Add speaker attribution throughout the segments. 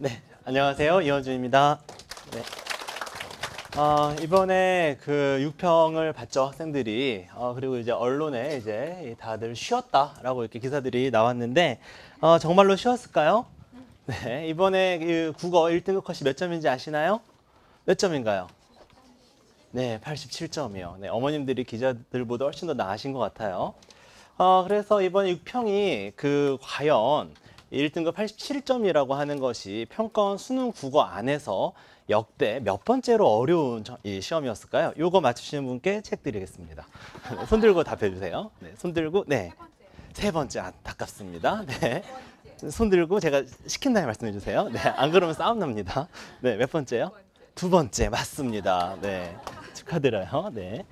Speaker 1: 네, 안녕하세요. 이현준입니다. 네. 어, 이번에 그 육평을 봤죠, 학생들이. 어, 그리고 이제 언론에 이제 다들 쉬었다라고 이렇게 기사들이 나왔는데, 어, 정말로 쉬었을까요? 네, 이번에 그 국어 1등급 컷이 몇 점인지 아시나요? 몇 점인가요? 네, 87점이요. 네, 어머님들이 기자들보다 훨씬 더 나으신 것 같아요. 어, 그래서 이번 육평이 그 과연 1등급 87점이라고 하는 것이 평가원 수능 국어 안에서 역대 몇 번째로 어려운 시험이었을까요? 요거 맞추시는 분께 책 드리겠습니다. 손 들고 답해 주세요. 네, 손 들고 네. 세 번째 안타깝습니다. 네. 손 들고 제가 시킨 다음에 말씀해 주세요. 네, 안 그러면 싸움 납니다. 네, 몇 번째요? 두 번째 맞습니다. 네, 축하드려요. 네.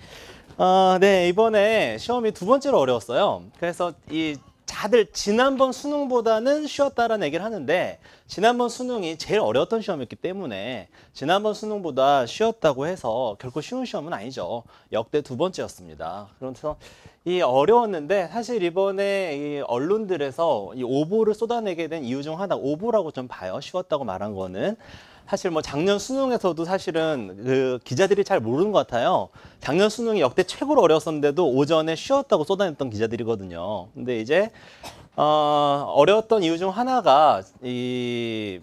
Speaker 1: 어, 네, 이번에 시험이 두 번째로 어려웠어요. 그래서 이 다들 지난번 수능보다는 쉬웠다라는 얘기를 하는데 지난번 수능이 제일 어려웠던 시험이었기 때문에 지난번 수능보다 쉬웠다고 해서 결코 쉬운 시험은 아니죠. 역대 두 번째였습니다. 그래서 이 어려웠는데 사실 이번에 이 언론들에서 이 오보를 쏟아내게 된 이유 중 하나 오보라고 좀 봐요. 쉬웠다고 말한 거는 사실 뭐 작년 수능에서도 사실은 그 기자들이 잘 모르는 것 같아요. 작년 수능이 역대 최고로 어려웠었는데도 오전에 쉬었다고 쏟아냈던 기자들이거든요. 근데 이제 어, 어려웠던 이유 중 하나가 이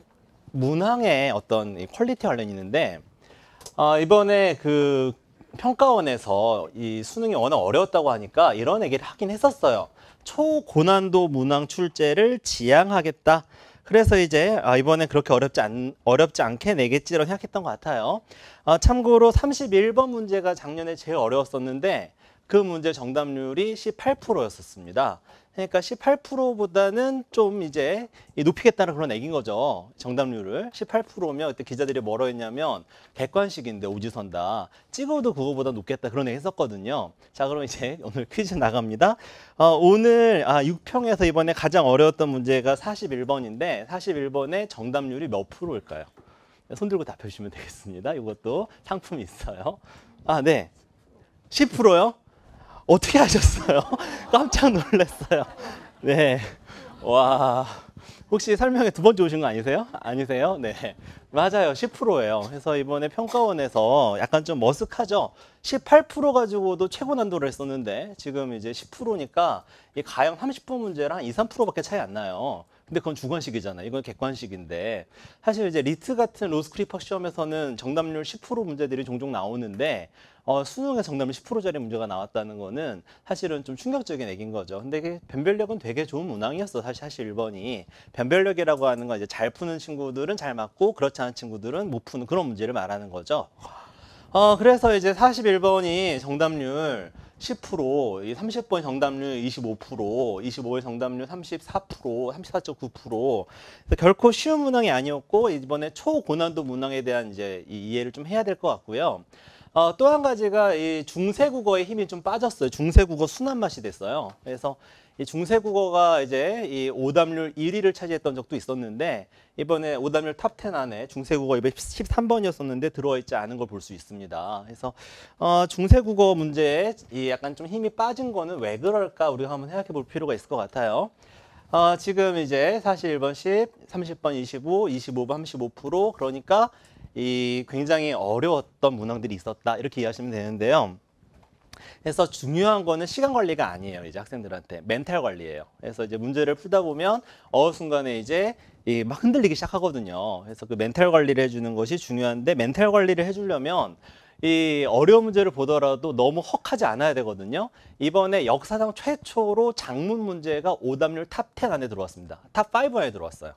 Speaker 1: 문항의 어떤 이 퀄리티 관련이 있는데 어, 이번에 그 평가원에서 이 수능이 워낙 어려웠다고 하니까 이런 얘기를 하긴 했었어요. 초고난도 문항 출제를 지향하겠다. 그래서 이제 아, 이번엔 그렇게 어렵지 않 어렵지 않게 내겠지라고 생각했던 것 같아요. 아, 참고로 31번 문제가 작년에 제일 어려웠었는데 그 문제 정답률이 18%였었습니다. 그러니까 18%보다는 좀 이제 높이겠다는 그런 얘기인 거죠. 정답률을. 18%면 그때 기자들이 뭐라 했냐면 객관식인데 우주선다 찍어도 그거보다 높겠다 그런 얘기 했었거든요. 자, 그럼 이제 오늘 퀴즈 나갑니다. 어, 오늘 아, 6평에서 이번에 가장 어려웠던 문제가 41번인데 41번의 정답률이 몇 프로일까요? 손 들고 답해 주시면 되겠습니다. 이것도 상품이 있어요. 아, 네. 10%요? 어떻게 하셨어요? 깜짝 놀랐어요. 네. 와. 혹시 설명에 두 번째 오신 거 아니세요? 아니세요? 네. 맞아요. 10%예요. 그래서 이번에 평가원에서 약간 좀 머쓱하죠? 18% 가지고도 최고 난도를 했었는데 지금 이제 10%니까 이 가형 30% 문제랑 한 2, 3%밖에 차이 안 나요. 근데 그건 주관식이잖아요. 이건 객관식인데 사실 이제 리트 같은 로스크리퍼 시험에서는 정답률 10% 문제들이 종종 나오는데 어, 수능에 정답이 10%짜리 문제가 나왔다는 거는 사실은 좀 충격적인 얘기인 거죠. 근데 이게 변별력은 되게 좋은 문항이었어. 사실 사실 1번이 변별력이라고 하는 건 이제 잘 푸는 친구들은 잘 맞고 그렇지 않은 친구들은 못 푸는 그런 문제를 말하는 거죠. 어, 그래서 이제 41번이 정답률 10%, 30번 정답률 25%, 25의 정답률 34%, 34.9%. 결코 쉬운 문항이 아니었고 이번에 초고난도 문항에 대한 이제 이 이해를 좀 해야 될 것 같고요. 어, 또 한 가지가 이 중세 국어의 힘이 좀 빠졌어요. 중세 국어 순한 맛이 됐어요. 그래서 이 중세 국어가 이제 이 오답률 1위를 차지했던 적도 있었는데 이번에 오답률 탑 10 안에 중세 국어 213번이었었는데 들어있지 않은 걸 볼 수 있습니다. 그래서 어, 중세 국어 문제에 이 약간 좀 힘이 빠진 거는 왜 그럴까 우리가 한번 생각해 볼 필요가 있을 것 같아요. 어, 지금 이제 41번 10, 30번 25, 25번 35% 그러니까 이 굉장히 어려웠던 문항들이 있었다 이렇게 이해하시면 되는데요. 그래서 중요한 거는 시간 관리가 아니에요. 이제 학생들한테 멘탈 관리예요. 그래서 이제 문제를 풀다 보면 어느 순간에 이제 이 막 흔들리기 시작하거든요. 그래서 그 멘탈 관리를 해주는 것이 중요한데 멘탈 관리를 해주려면 이 어려운 문제를 보더라도 너무 헉하지 않아야 되거든요. 이번에 역사상 최초로 장문 문제가 오답률 탑 10 안에 들어왔습니다. 탑 5 안에 들어왔어요.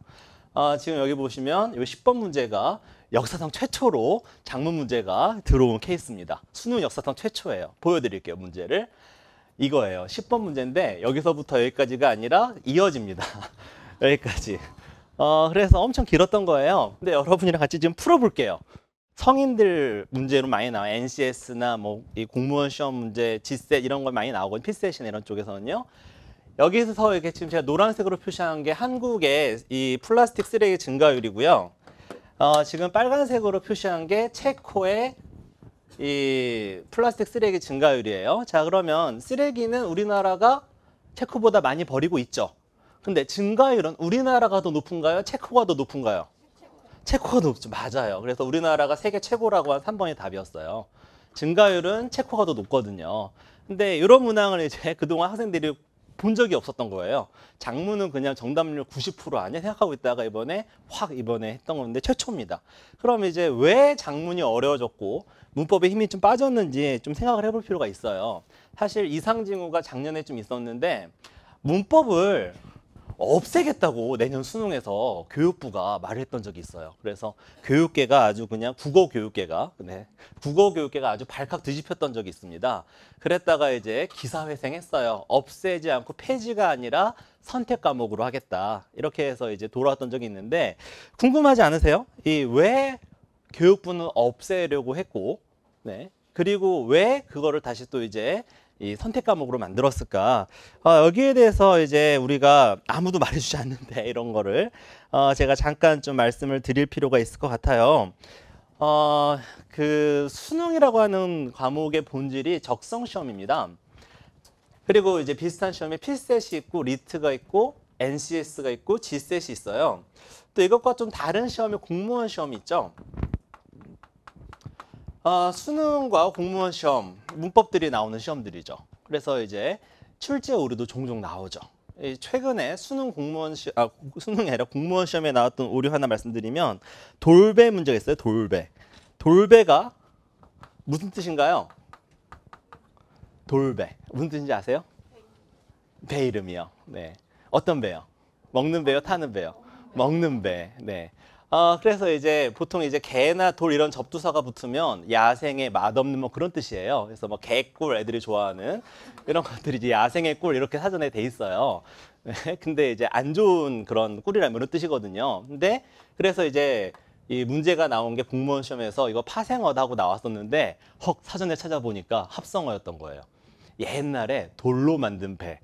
Speaker 1: 어, 지금 여기 보시면 이 10번 문제가 역사상 최초로 작문 문제가 들어온 케이스입니다. 수능 역사상 최초예요. 보여드릴게요, 문제를. 이거예요. 10번 문제인데 여기서부터 여기까지가 아니라 이어집니다. 여기까지. 어, 그래서 엄청 길었던 거예요. 근데 여러분이랑 같이 지금 풀어볼게요. 성인들 문제로 많이 나와요. NCS나 뭐 이 공무원 시험 문제, 지셋 e 이런 걸 많이 나오고, P셋이나 이런 쪽에서는요. 여기서 이렇게 지금 제가 노란색으로 표시한 게 한국의 이 플라스틱 쓰레기 증가율이고요. 어, 지금 빨간색으로 표시한 게 체코의 이 플라스틱 쓰레기 증가율이에요. 자, 그러면 쓰레기는 우리나라가 체코보다 많이 버리고 있죠. 근데 증가율은 우리나라가 더 높은가요? 체코가 더 높은가요? 체코가 높죠. 맞아요. 그래서 우리나라가 세계 최고라고 한 3번이 답이었어요. 증가율은 체코가 더 높거든요. 근데 이런 문항을 이제 그동안 학생들이 본 적이 없었던 거예요. 장문은 그냥 정답률 90% 아니야 생각하고 있다가 이번에 확 이번에 했던 건데 최초입니다. 그럼 이제 왜 장문이 어려워졌고 문법에 힘이 좀 빠졌는지 좀 생각을 해볼 필요가 있어요. 사실 이상징후가 작년에 좀 있었는데 문법을 없애겠다고 내년 수능에서 교육부가 말 했던 적이 있어요. 그래서 교육계가 아주 그냥 국어 교육계가 네, 국어 교육계가 아주 발칵 뒤집혔던 적이 있습니다. 그랬다가 이제 기사회생했어요. 없애지 않고 폐지가 아니라 선택 과목으로 하겠다. 이렇게 해서 이제 돌아왔던 적이 있는데 궁금하지 않으세요? 이 왜 교육부는 없애려고 했고 네. 그리고 왜 그거를 다시 또 이제 이 선택 과목으로 만들었을까? 어, 여기에 대해서 이제 우리가 아무도 말해주지 않는데 이런 거를 어, 제가 잠깐 좀 말씀을 드릴 필요가 있을 것 같아요. 어, 그 수능이라고 하는 과목의 본질이 적성 시험입니다. 그리고 이제 비슷한 시험에 필셋이 있고 리트가 있고 NCS가 있고 G셋이 있어요. 또 이것과 좀 다른 시험이 공무원 시험이 있죠. 어, 수능과 공무원 시험, 문법들이 나오는 시험들이죠. 그래서 이제 출제 오류도 종종 나오죠. 최근에 수능 공무원 시, 아 수능이 아니라 공무원 시험에 나왔던 오류 하나 말씀드리면 돌배 문제가 있어요. 돌배. 돌배가 무슨 뜻인가요? 돌배. 무슨 뜻인지 아세요? 배 이름이요. 네. 어떤 배요? 먹는 배요? 타는 배요? 먹는 배. 네. 아, 그래서 이제 보통 이제 개나 돌 이런 접두사가 붙으면 야생의 맛없는 뭐 그런 뜻이에요. 그래서 뭐 개꿀 애들이 좋아하는 이런 것들이 이제 야생의 꿀 이렇게 사전에 돼 있어요. 네, 근데 이제 안 좋은 그런 꿀이라면 이런 뜻이거든요. 근데 그래서 이제 이 문제가 나온 게 공무원 시험에서 이거 파생어다고 나왔었는데 헉 사전에 찾아보니까 합성어였던 거예요. 옛날에 돌로 만든 배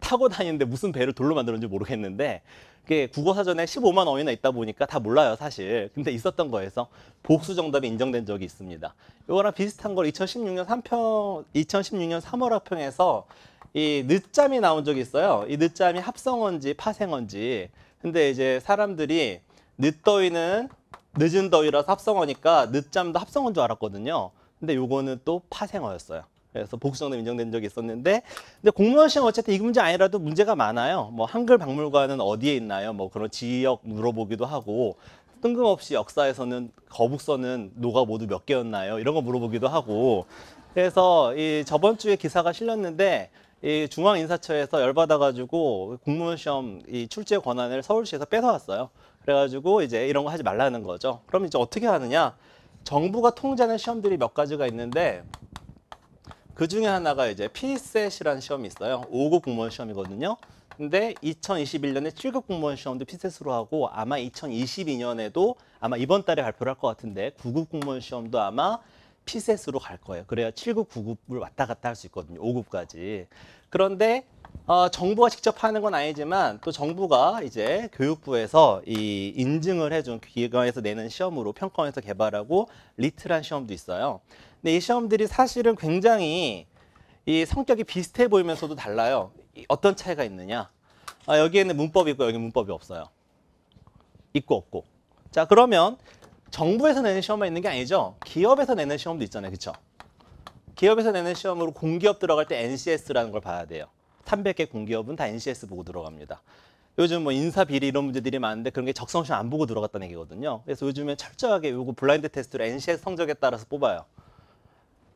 Speaker 1: 타고 다니는데 무슨 배를 돌로 만들었는지 모르겠는데 그게 국어 사전에 15만 어휘나 있다 보니까 다 몰라요, 사실. 근데 있었던 거에서 복수 정답이 인정된 적이 있습니다. 이거랑 비슷한 걸 2016년 3평, 2016년 3월 합평에서 이 늦잠이 나온 적이 있어요. 이 늦잠이 합성어인지 파생어인지. 근데 이제 사람들이 늦더위는 늦은 더위라서 합성어니까 늦잠도 합성어인 줄 알았거든요. 근데 요거는 또 파생어였어요. 그래서 복수정답 인정된 적이 있었는데 근데 공무원 시험 어쨌든 이 문제 아니라도 문제가 많아요. 뭐 한글 박물관은 어디에 있나요? 뭐 그런 지역 물어보기도 하고 뜬금없이 역사에서는 거북선은 노가 모두 몇 개였나요? 이런 거 물어보기도 하고 그래서 이 저번 주에 기사가 실렸는데 이 중앙인사처에서 열받아가지고 공무원 시험 이 출제 권한을 서울시에서 뺏어왔어요. 그래가지고 이제 이런 거 하지 말라는 거죠. 그럼 이제 어떻게 하느냐? 정부가 통제하는 시험들이 몇 가지가 있는데 그 중에 하나가 이제 피셋이라는 시험이 있어요. 5급 공무원 시험이거든요. 근데 2021년에 7급 공무원 시험도 피셋으로 하고 아마 2022년에도 아마 이번 달에 발표를 할 것 같은데 9급 공무원 시험도 아마 피셋으로 갈 거예요. 그래야 7급, 9급을 왔다 갔다 할 수 있거든요. 5급까지. 그런데 어, 정부가 직접 하는 건 아니지만 또 정부가 이제 교육부에서 이 인증을 해준 기관에서 내는 시험으로 평가원에서 개발하고 리트란 시험도 있어요. 근데 이 시험들이 사실은 굉장히 이 성격이 비슷해 보이면서도 달라요. 어떤 차이가 있느냐? 아, 여기에는 문법이 있고 여기 문법이 없어요. 있고 없고. 자 그러면 정부에서 내는 시험만 있는 게 아니죠. 기업에서 내는 시험도 있잖아요, 그렇죠? 기업에서 내는 시험으로 공기업 들어갈 때 NCS라는 걸 봐야 돼요. 1,300개 공기업은 다 NCS 보고 들어갑니다. 요즘 뭐 인사 비리 이런 문제들이 많은데 그런 게 적성시험 안 보고 들어갔다는 얘기거든요. 그래서 요즘에 철저하게 요거 블라인드 테스트로 NCS 성적에 따라서 뽑아요.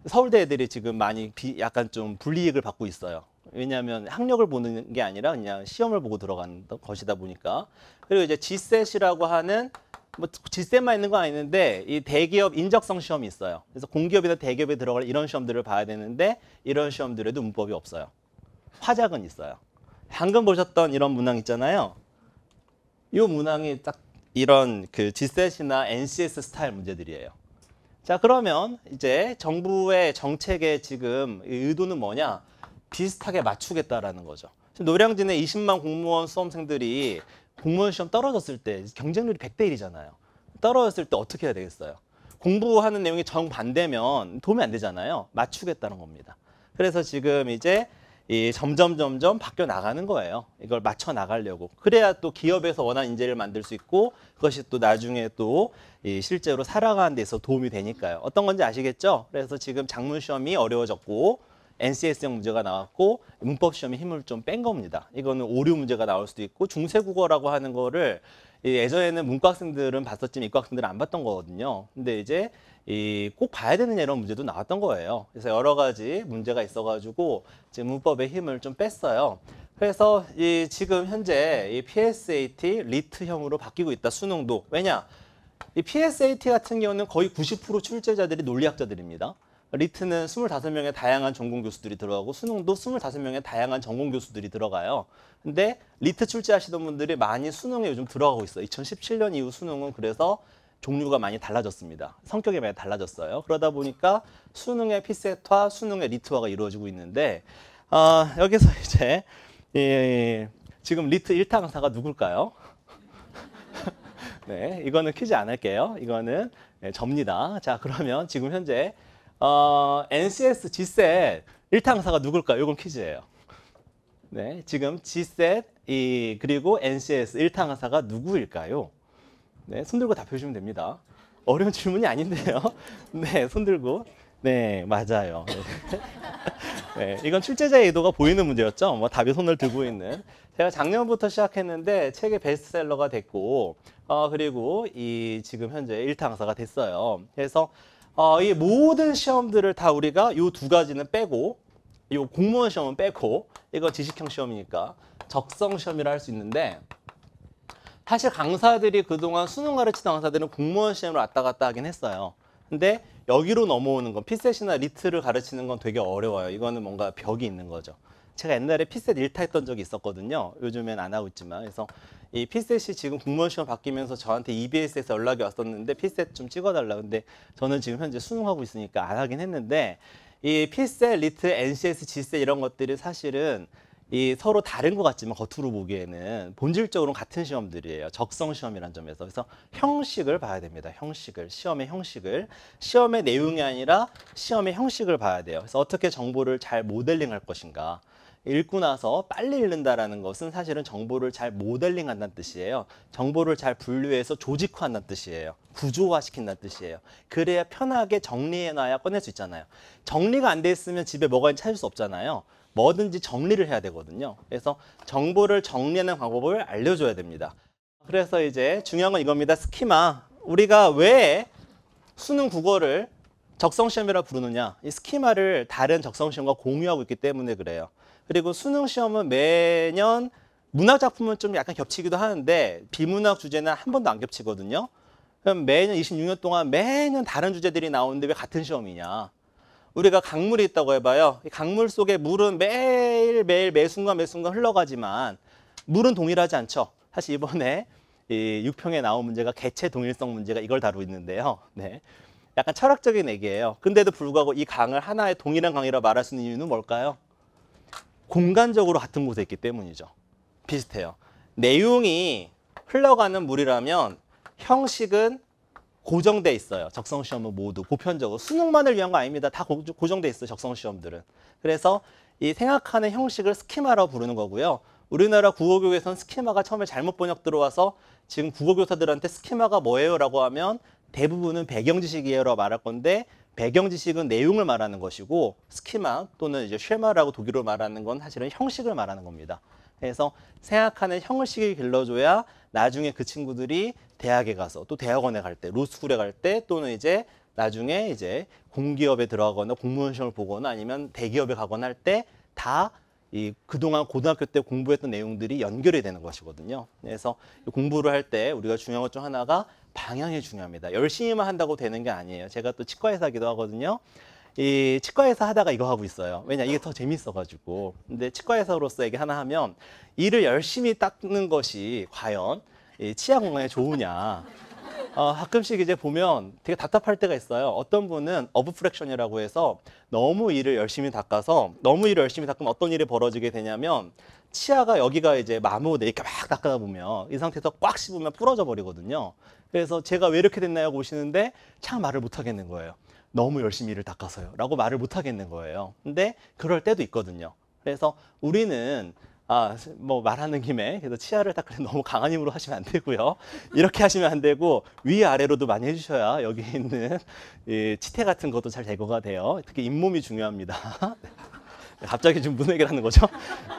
Speaker 1: 서울대 애들이 지금 많이 비, 약간 좀 불이익을 받고 있어요. 왜냐하면 학력을 보는 게 아니라 그냥 시험을 보고 들어간 것이다 보니까 그리고 이제 G셋이라고 하는 뭐 G셋만 있는 건 아닌데 이 대기업 인적성 시험이 있어요. 그래서 공기업이나 대기업에 들어갈 이런 시험들을 봐야 되는데 이런 시험들에도 문법이 없어요. 화작은 있어요. 방금 보셨던 이런 문항 있잖아요. 이 문항이 딱 이런 그 G셋이나 NCS 스타일 문제들이에요. 자 그러면 이제 정부의 정책의 지금 의도는 뭐냐? 비슷하게 맞추겠다라는 거죠. 지금 노량진의 20만 공무원 수험생들이 공무원 시험 떨어졌을 때 경쟁률이 100대 1이잖아요. 떨어졌을 때 어떻게 해야 되겠어요? 공부하는 내용이 정반대면 도움이 안 되잖아요. 맞추겠다는 겁니다. 그래서 지금 이제 이 점점 점점 바뀌어 나가는 거예요. 이걸 맞춰 나가려고. 그래야 또 기업에서 원한 인재를 만들 수 있고 그것이 또 나중에 또 이 실제로 살아가는 데서 도움이 되니까요. 어떤 건지 아시겠죠? 그래서 지금 작문 시험이 어려워졌고 NCS형 문제가 나왔고 문법 시험에 힘을 좀 뺀 겁니다. 이거는 오류 문제가 나올 수도 있고 중세 국어라고 하는 거를 예전에는 문과 학생들은 봤었지만 이과 학생들은 안 봤던 거거든요. 근데 이제 이 꼭 봐야 되는 이런 문제도 나왔던 거예요. 그래서 여러 가지 문제가 있어가지고 지금 문법의 힘을 좀 뺐어요. 그래서 이 지금 현재 이 PSAT 리트형으로 바뀌고 있다 수능도 왜냐 이 PSAT 같은 경우는 거의 90% 출제자들이 논리학자들입니다. 리트는 25명의 다양한 전공 교수들이 들어가고 수능도 25명의 다양한 전공 교수들이 들어가요. 근데 리트 출제하시던 분들이 많이 수능에 요즘 들어가고 있어요. 2017년 이후 수능은 그래서 종류가 많이 달라졌습니다. 성격이 많이 달라졌어요. 그러다 보니까 수능의 피셋화, 수능의 리트화가 이루어지고 있는데 어, 여기서 이제 예, 예, 지금 리트 1타 강사가 누굴까요? 네, 이거는 퀴즈 안 할게요. 이거는 네, 접니다. 자, 그러면 지금 현재 어, NCS G셋 1탕사가 누굴까요? 요건 퀴즈예요. 네, 지금 G셋 이 그리고 NCS 1탕사가 누구일까요? 네, 손 들고 답해 주시면 됩니다. 어려운 질문이 아닌데요. 네, 손 들고. 네, 맞아요. 네. 네, 이건 출제자의 의도가 보이는 문제였죠. 뭐 답이 손을 들고 있는. 제가 작년부터 시작했는데 책의 베스트셀러가 됐고, 어, 그리고 이 지금 현재 일타 강사가 됐어요. 그래서 어, 이 모든 시험들을 다 우리가 이 두 가지는 빼고 이 공무원 시험은 빼고 이거 지식형 시험이니까 적성 시험이라 할 수 있는데 사실 강사들이 그동안 수능 가르치던 강사들은 공무원 시험을 왔다 갔다 하긴 했어요. 근데 여기로 넘어오는 건 피셋이나 리트를 가르치는 건 되게 어려워요. 이거는 뭔가 벽이 있는 거죠. 제가 옛날에 피셋 일타했던 적이 있었거든요. 요즘엔 안 하고 있지만. 그래서 이 피셋이 지금 공무원 시험 바뀌면서 저한테 EBS에서 연락이 왔었는데 피셋 좀 찍어달라. 근데 저는 지금 현재 수능하고 있으니까 안 하긴 했는데 이 피셋, 리트, NCS, 지셋 이런 것들이 사실은 이 서로 다른 것 같지만 겉으로 보기에는 본질적으로는 같은 시험들이에요. 적성 시험이란 점에서. 그래서 형식을 봐야 됩니다. 형식을. 시험의 형식을. 시험의 내용이 아니라 시험의 형식을 봐야 돼요. 그래서 어떻게 정보를 잘 모델링 할 것인가. 읽고 나서 빨리 읽는다라는 것은 사실은 정보를 잘 모델링한다는 뜻이에요. 정보를 잘 분류해서 조직화한다는 뜻이에요. 구조화시킨다는 뜻이에요. 그래야 편하게 정리해놔야 꺼낼 수 있잖아요. 정리가 안 돼 있으면 집에 뭐가 있는지 찾을 수 없잖아요. 뭐든지 정리를 해야 되거든요. 그래서 정보를 정리하는 방법을 알려줘야 됩니다. 그래서 이제 중요한 건 이겁니다. 스키마. 우리가 왜 수능 국어를 적성시험이라 부르느냐. 이 스키마를 다른 적성시험과 공유하고 있기 때문에 그래요. 그리고 수능 시험은 매년 문학 작품은 좀 약간 겹치기도 하는데 비문학 주제는 한 번도 안 겹치거든요. 그럼 매년 26년 동안 매년 다른 주제들이 나오는데 왜 같은 시험이냐. 우리가 강물이 있다고 해봐요. 강물 속에 물은 매일매일 매 순간 매 순간 흘러가지만 물은 동일하지 않죠. 사실 이번에 이 육평에 나온 문제가 개체 동일성 문제가 이걸 다루고 있는데요. 네. 약간 철학적인 얘기예요. 근데도 불구하고 이 강을 하나의 동일한 강이라 말할 수 있는 이유는 뭘까요? 공간적으로 같은 곳에 있기 때문이죠. 비슷해요. 내용이 흘러가는 물이라면 형식은 고정돼 있어요. 적성 시험은 모두 보편적으로 수능만을 위한 거 아닙니다. 다 고정돼 있어요. 적성 시험들은. 그래서 이 생각하는 형식을 스키마라고 부르는 거고요. 우리나라 국어교육에서는 스키마가 처음에 잘못 번역 들어와서 지금 국어교사들한테 스키마가 뭐예요? 라고 하면 대부분은 배경 지식이에요라고 말할 건데 배경 지식은 내용을 말하는 것이고 스키마 또는 이제 쉐마라고 독일어 말하는 건 사실은 형식을 말하는 겁니다. 그래서 생각하는 형식을 길러줘야 나중에 그 친구들이 대학에 가서 또 대학원에 갈 때, 로스쿨에 갈 때 또는 이제 나중에 이제 공기업에 들어가거나 공무원 시험을 보거나 아니면 대기업에 가거나 할 때 다 이 그동안 고등학교 때 공부했던 내용들이 연결이 되는 것이거든요. 그래서 공부를 할 때 우리가 중요한 것 중 하나가 방향이 중요합니다. 열심히만 한다고 되는 게 아니에요. 제가 또 치과의사기도 하거든요. 이 치과에서 하다가 이거 하고 있어요. 왜냐 이게 더 재밌어가지고. 근데 치과의사로서 얘기 하나 하면 일을 열심히 닦는 것이 과연 이 치아 건강에 좋으냐. 어, 가끔씩 이제 보면 되게 답답할 때가 있어요. 어떤 분은 어브프렉션이라고 해서 너무 일을 열심히 닦아서 너무 일을 열심히 닦으면 어떤 일이 벌어지게 되냐면 치아가 여기가 이제 마모돼 이렇게 막 닦다 아 보면 이 상태에서 꽉 씹으면 부러져 버리거든요. 그래서 제가 왜 이렇게 됐나요? 하고 오시는데 참 말을 못 하겠는 거예요. 너무 열심히 일을 닦아서요. 라고 말을 못 하겠는 거예요. 근데 그럴 때도 있거든요. 그래서 우리는 아, 뭐 말하는 김에 그래서 치아를 딱 그래 너무 강한 힘으로 하시면 안 되고요. 이렇게 하시면 안 되고 위아래로도 많이 해주셔야 여기 있는 이 치태 같은 것도 잘 제거가 돼요. 특히 잇몸이 중요합니다. 갑자기 지금 무슨 얘기를 하는 거죠?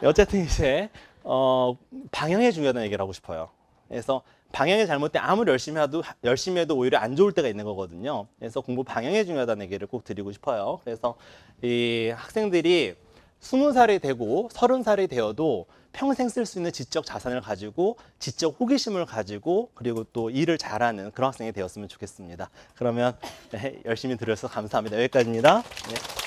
Speaker 1: 어쨌든 이제 어, 방향이 중요하다는 얘기를 하고 싶어요. 그래서 방향이 잘못돼 아무리 열심히 해도 열심히 해도 오히려 안 좋을 때가 있는 거거든요. 그래서 공부 방향이 중요하다는 얘기를 꼭 드리고 싶어요. 그래서 이 학생들이 스무 살이 되고 서른 살이 되어도 평생 쓸 수 있는 지적 자산을 가지고 지적 호기심을 가지고 그리고 또 일을 잘하는 그런 학생이 되었으면 좋겠습니다. 그러면 네, 열심히 들어서 감사합니다. 여기까지입니다. 네.